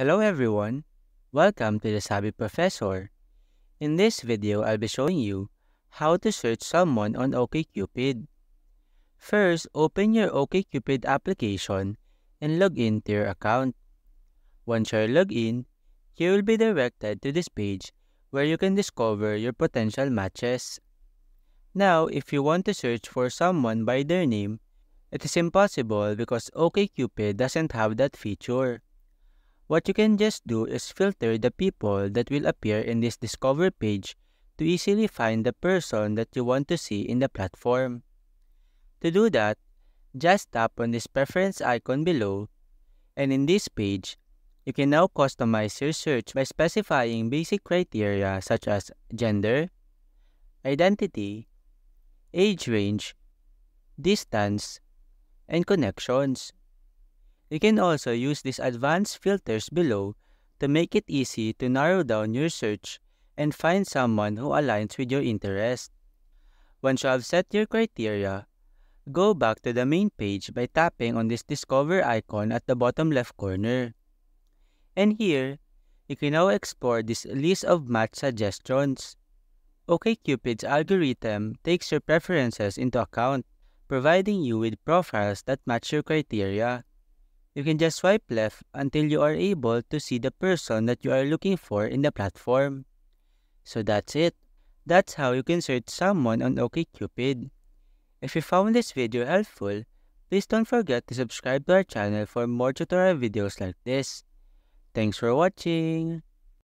Hello everyone! Welcome to the Sabi Professor. In this video, I'll be showing you how to search someone on OkCupid. First, open your OkCupid application and log in to your account. Once you're logged in, you will be directed to this page where you can discover your potential matches. Now, if you want to search for someone by their name, it is impossible because OkCupid doesn't have that feature. What you can just do is filter the people that will appear in this discover page to easily find the person that you want to see in the platform. To do that, just tap on this preference icon below and in this page, you can now customize your search by specifying basic criteria such as gender, identity, age range, distance, and connections. You can also use these advanced filters below to make it easy to narrow down your search and find someone who aligns with your interest. Once you have set your criteria, go back to the main page by tapping on this Discover icon at the bottom left corner. And here, you can now explore this list of match suggestions. OkCupid's algorithm takes your preferences into account, providing you with profiles that match your criteria. You can just swipe left until you are able to see the person that you are looking for in the platform. So that's it. That's how you can search someone on OkCupid. If you found this video helpful, please don't forget to subscribe to our channel for more tutorial videos like this. Thanks for watching!